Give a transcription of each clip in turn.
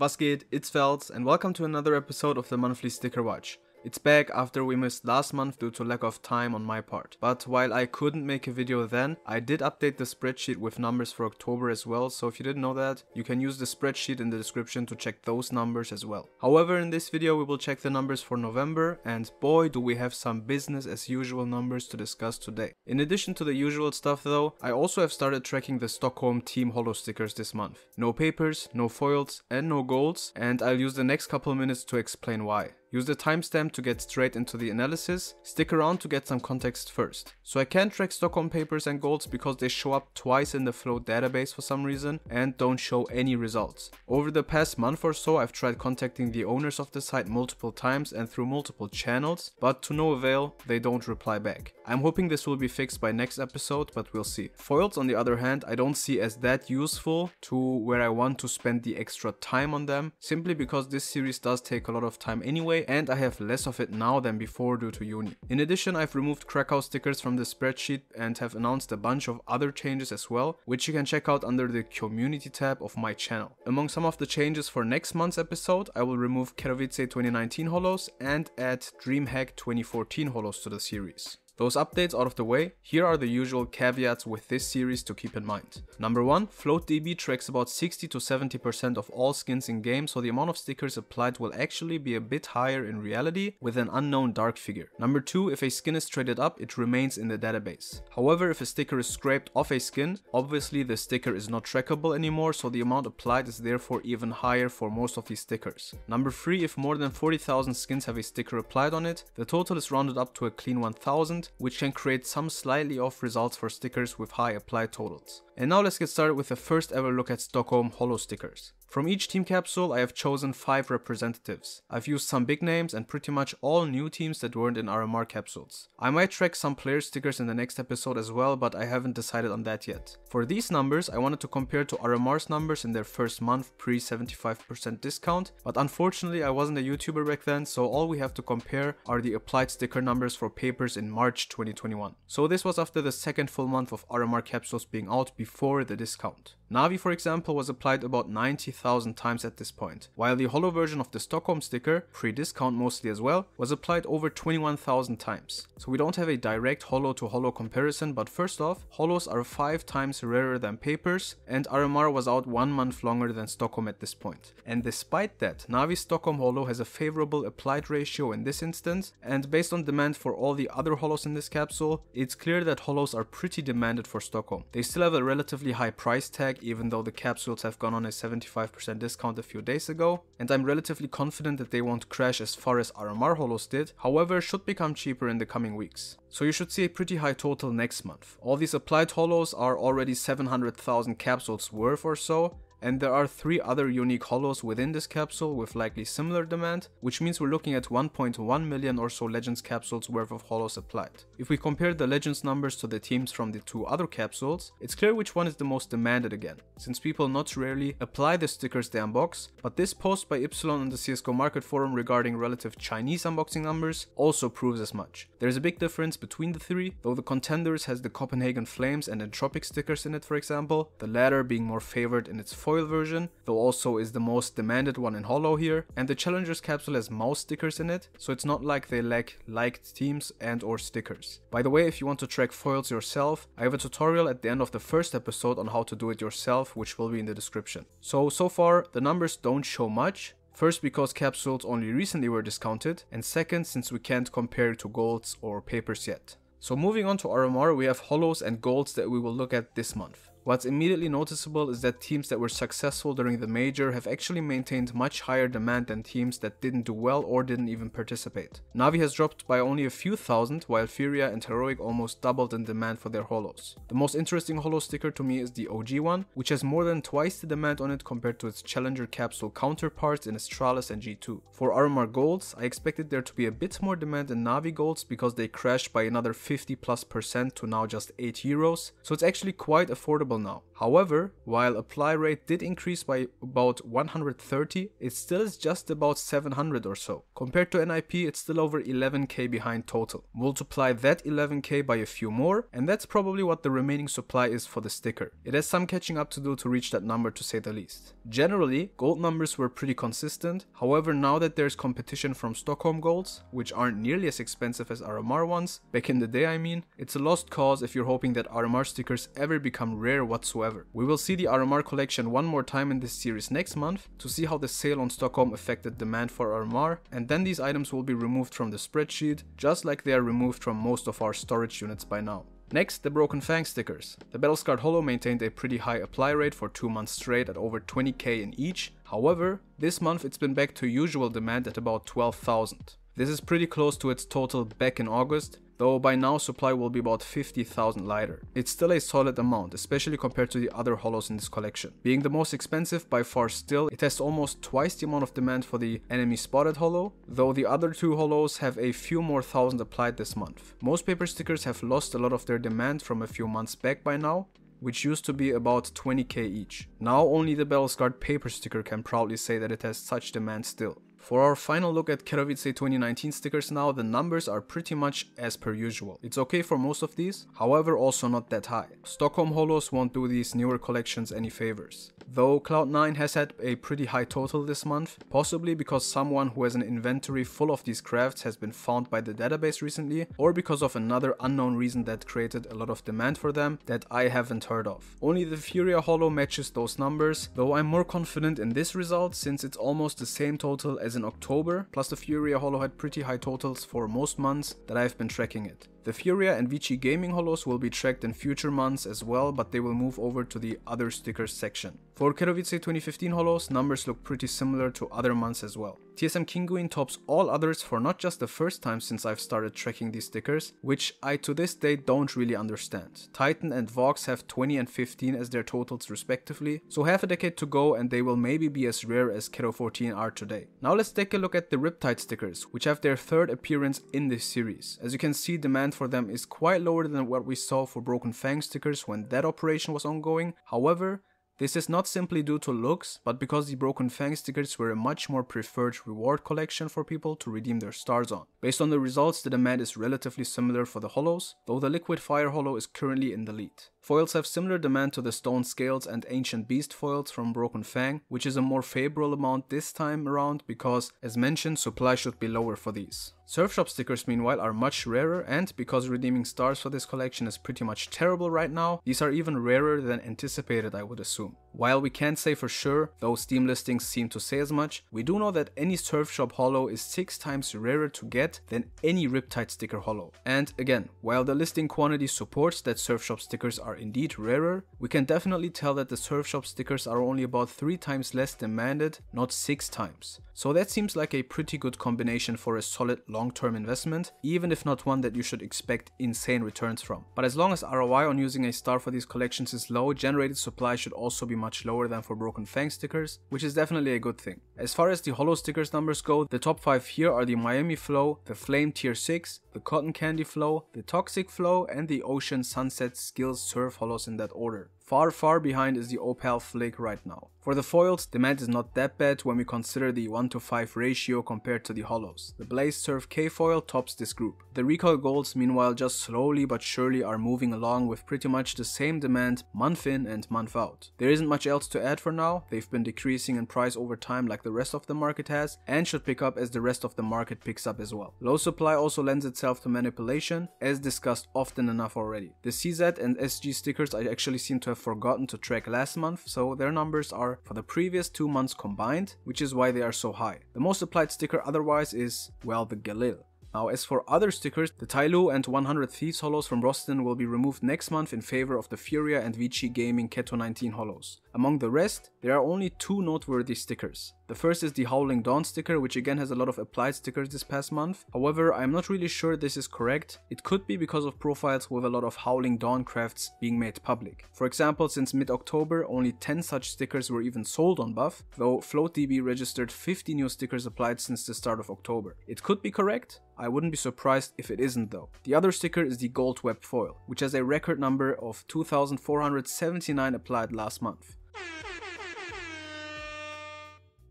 Was geht? It's Felds and welcome to another episode of the Monthly Sticker Watch. It's back after we missed last month due to lack of time on my part. But while I couldn't make a video then, I did update the spreadsheet with numbers for October as well, so if you didn't know that, you can use the spreadsheet in the description to check those numbers as well. However, in this video we will check the numbers for November, and boy do we have some business as usual numbers to discuss today. In addition to the usual stuff though, I also have started tracking the Stockholm Team Holo stickers this month. No papers, no foils, and no golds, and I'll use the next couple minutes to explain why. Use the timestamp to get straight into the analysis, stick around to get some context first. So I can track Stockholm papers and golds because they show up twice in the flow database for some reason and don't show any results. Over the past month or so I've tried contacting the owners of the site multiple times and through multiple channels, but to no avail, they don't reply back. I'm hoping this will be fixed by next episode, but we'll see. Foils on the other hand I don't see as that useful to where I want to spend the extra time on them, simply because this series does take a lot of time anyway anyway and I have less of it now than before due to uni. In addition, I've removed Krakow stickers from the spreadsheet and have announced a bunch of other changes as well, which you can check out under the community tab of my channel. Among some of the changes for next month's episode, I will remove Katowice 2019 holos and add Dreamhack 2014 holos to the series. Those updates out of the way, here are the usual caveats with this series to keep in mind. Number 1, FloatDB tracks about 60 to 70% of all skins in game, so the amount of stickers applied will actually be a bit higher in reality with an unknown dark figure. Number 2, if a skin is traded up, it remains in the database. However, if a sticker is scraped off a skin, obviously the sticker is not trackable anymore, so the amount applied is therefore even higher for most of these stickers. Number 3, if more than 40,000 skins have a sticker applied on it, the total is rounded up to a clean 1000 which can create some slightly off results for stickers with high applied totals. And now let's get started with the first ever look at Stockholm Hollow stickers. From each team capsule I have chosen 5 representatives. I've used some big names and pretty much all new teams that weren't in RMR capsules. I might track some player stickers in the next episode as well but I haven't decided on that yet. For these numbers I wanted to compare to RMR's numbers in their first month pre 75% discount but unfortunately I wasn't a YouTuber back then so all we have to compare are the applied sticker numbers for papers in March 2021. So this was after the second full month of RMR capsules being out before before the discount. Navi for example was applied about 90,000 times at this point, while the hollow version of the Stockholm sticker, pre-discount mostly as well, was applied over 21,000 times. So we don't have a direct hollow to hollow comparison but first off, hollows are 5 times rarer than papers and RMR was out 1 month longer than Stockholm at this point. And despite that, Navi Stockholm Hollow has a favorable applied ratio in this instance and based on demand for all the other hollows in this capsule, it's clear that hollows are pretty demanded for Stockholm. They still have a relatively high price tag even though the capsules have gone on a 75% discount a few days ago, and I'm relatively confident that they won't crash as far as RMR Holos did, however should become cheaper in the coming weeks. So you should see a pretty high total next month. All these applied holos are already 700,000 capsules worth or so, and there are 3 other unique hollows within this capsule with likely similar demand, which means we're looking at 1.1 million or so Legends capsules worth of hollows applied. If we compare the Legends numbers to the teams from the two other capsules, it's clear which one is the most demanded again, since people not rarely apply the stickers they unbox, but this post by Ypsilon on the CSGO market forum regarding relative Chinese unboxing numbers also proves as much. There's a big difference between the three, though the Contenders has the Copenhagen Flames and Entropic stickers in it for example, the latter being more favored in its foil version, though also is the most demanded one in Hollow here, and the Challenger's capsule has mouse stickers in it, so it's not like they lack liked teams and or stickers. By the way, if you want to track foils yourself, I have a tutorial at the end of the first episode on how to do it yourself, which will be in the description. So, so far, the numbers don't show much, First, because capsules only recently were discounted, and second, since we can't compare to golds or papers yet. So moving on to RMR, we have hollows and golds that we will look at this month. What's immediately noticeable is that teams that were successful during the major have actually maintained much higher demand than teams that didn't do well or didn't even participate. Navi has dropped by only a few thousand, while Furia and Heroic almost doubled in demand for their holos. The most interesting holo sticker to me is the OG one, which has more than twice the demand on it compared to its Challenger capsule counterparts in Astralis and G2. For RMR Golds, I expected there to be a bit more demand in Navi Golds because they crashed by another 50 plus percent to now just 8 euros, so it's actually quite affordable now. However, while apply rate did increase by about 130, it still is just about 700 or so. Compared to NIP, it's still over 11k behind total. Multiply that 11k by a few more, and that's probably what the remaining supply is for the sticker. It has some catching up to do to reach that number to say the least. Generally, gold numbers were pretty consistent, however now that there's competition from Stockholm golds, which aren't nearly as expensive as RMR ones, back in the day I mean, it's a lost cause if you're hoping that RMR stickers ever become rare whatsoever. We will see the RMR collection one more time in this series next month to see how the sale on Stockholm affected demand for RMR and then these items will be removed from the spreadsheet just like they are removed from most of our storage units by now. Next, the Broken Fang stickers. The Battlescarred Hollow maintained a pretty high apply rate for 2 months straight at over 20k in each, however, this month it's been back to usual demand at about 12,000. This is pretty close to its total back in August, though by now supply will be about 50,000 lighter. It's still a solid amount, especially compared to the other holos in this collection. Being the most expensive by far still, it has almost twice the amount of demand for the enemy spotted holo, though the other two holos have a few more thousand applied this month. Most paper stickers have lost a lot of their demand from a few months back by now, which used to be about 20k each. Now only the Battle Scarred paper sticker can proudly say that it has such demand still. For our final look at Katowice 2019 stickers now, the numbers are pretty much as per usual. It's okay for most of these, however also not that high. Stockholm Holos won't do these newer collections any favors. Though Cloud9 has had a pretty high total this month, possibly because someone who has an inventory full of these crafts has been found by the database recently, or because of another unknown reason that created a lot of demand for them that I haven't heard of. Only the Furia Hollow matches those numbers, though I'm more confident in this result since it's almost the same total as in October, plus the Furia Hollow had pretty high totals for most months that I've been tracking it. The Furia and Vici Gaming Holos will be tracked in future months as well, but they will move over to the other stickers section. For Katowice 2015 Holos, numbers look pretty similar to other months as well. TSM Kinguin tops all others for not just the first time since I've started tracking these stickers, which I to this day don't really understand. Titan and Vox have 20 and 15 as their totals respectively, so half a decade to go and they will maybe be as rare as Keto 14 are today. Now let's take a look at the Riptide stickers, which have their third appearance in this series. As you can see, demand for them is quite lower than what we saw for Broken Fang stickers when that operation was ongoing. However, this is not simply due to looks, but because the Broken Fang stickers were a much more preferred reward collection for people to redeem their stars on. Based on the results, the demand is relatively similar for the hollows, though the Liquid Fire Hollow is currently in the lead. Foils have similar demand to the Stone Scales and Ancient Beast foils from Broken Fang, which is a more favorable amount this time around because, as mentioned, supply should be lower for these. Surf shop stickers meanwhile are much rarer and because redeeming stars for this collection is pretty much terrible right now, these are even rarer than anticipated I would assume. While we can't say for sure, though Steam listings seem to say as much, we do know that any Surf Shop Hollow is 6 times rarer to get than any Riptide sticker Hollow. And again, while the listing quantity supports that Surf Shop stickers are indeed rarer, we can definitely tell that the Surf Shop stickers are only about 3 times less demanded, not 6 times. So that seems like a pretty good combination for a solid long-term investment, even if not one that you should expect insane returns from. But as long as ROI on using a star for these collections is low, generated supply should also be much much lower than for Broken Fang stickers, which is definitely a good thing. As far as the Hollow stickers numbers go, the top 5 here are the Miami Flow, the Flame Tier 6, the Cotton Candy Flow, the Toxic Flow, and the Ocean Sunset Skills Surf Hollows in that order. Far far behind is the Opal Flake right now. For the foils, demand is not that bad when we consider the 1 to 5 ratio compared to the hollows. The Blaze Surf K foil tops this group. The recoil golds meanwhile just slowly but surely are moving along with pretty much the same demand month in and month out. There isn't much else to add for now, they've been decreasing in price over time like the rest of the market has and should pick up as the rest of the market picks up as well. Low supply also lends itself to manipulation as discussed often enough already. The CZ and SG stickers I actually seem to have have forgotten to track last month, so their numbers are for the previous two months combined, which is why they are so high. The most applied sticker otherwise is, well, the Galil. Now as for other stickers, the Tyloo and 100 Thieves Hollows from Rosten will be removed next month in favor of the Furia and Vici Gaming Keto 19 Hollows. Among the rest, there are only two noteworthy stickers. The first is the Howling Dawn sticker, which again has a lot of applied stickers this past month. However, I'm not really sure this is correct. It could be because of profiles with a lot of Howling Dawn crafts being made public. For example, since mid-October, only 10 such stickers were even sold on Buff, though FloatDB registered 50 new stickers applied since the start of October. It could be correct, I wouldn't be surprised if it isn't though. The other sticker is the gold web foil, which has a record number of 2479 applied last month.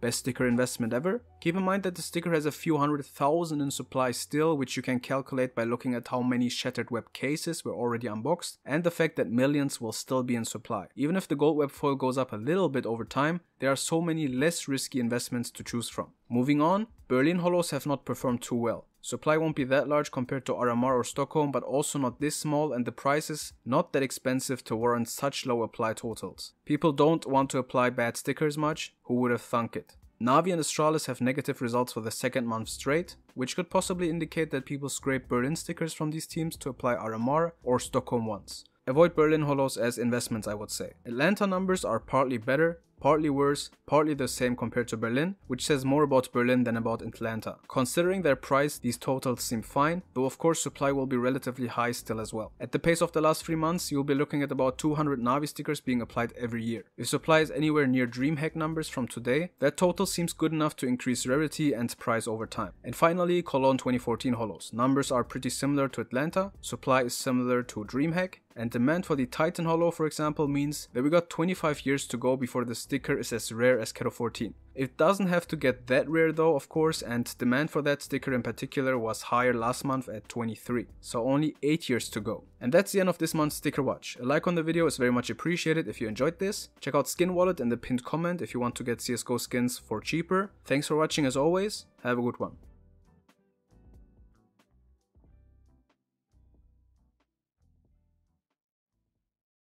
Best sticker investment ever? Keep in mind that the sticker has a few hundred thousand in supply still, which you can calculate by looking at how many shattered web cases were already unboxed, and the fact that millions will still be in supply. Even if the gold web foil goes up a little bit over time, there are so many less risky investments to choose from. Moving on, Berlin Hollows have not performed too well. Supply won't be that large compared to RMR or Stockholm, but also not this small and the prices not that expensive to warrant such low apply totals. People don't want to apply bad stickers much, who would have thunk it. Navi and Astralis have negative results for the second month straight, which could possibly indicate that people scrape Berlin stickers from these teams to apply RMR or Stockholm ones. Avoid Berlin Hollows as investments I would say. Atlanta numbers are partly better, partly worse, partly the same compared to Berlin, which says more about Berlin than about Atlanta. Considering their price, these totals seem fine, though of course supply will be relatively high still as well. At the pace of the last 3 months, you'll be looking at about 200 Navi stickers being applied every year. If supply is anywhere near DreamHack numbers from today, that total seems good enough to increase rarity and price over time. And finally, Cologne 2014 Hollows. Numbers are pretty similar to Atlanta, supply is similar to DreamHack, and demand for the Titan Hollow, for example, means that we got 25 years to go before this sticker is as rare as Keto 14. It doesn't have to get that rare though, of course, and demand for that sticker in particular was higher last month at 23, so only 8 years to go. And that's the end of this month's sticker watch. A like on the video is very much appreciated if you enjoyed this. Check out Skin Wallet in the pinned comment if you want to get CSGO skins for cheaper. Thanks for watching as always, have a good one.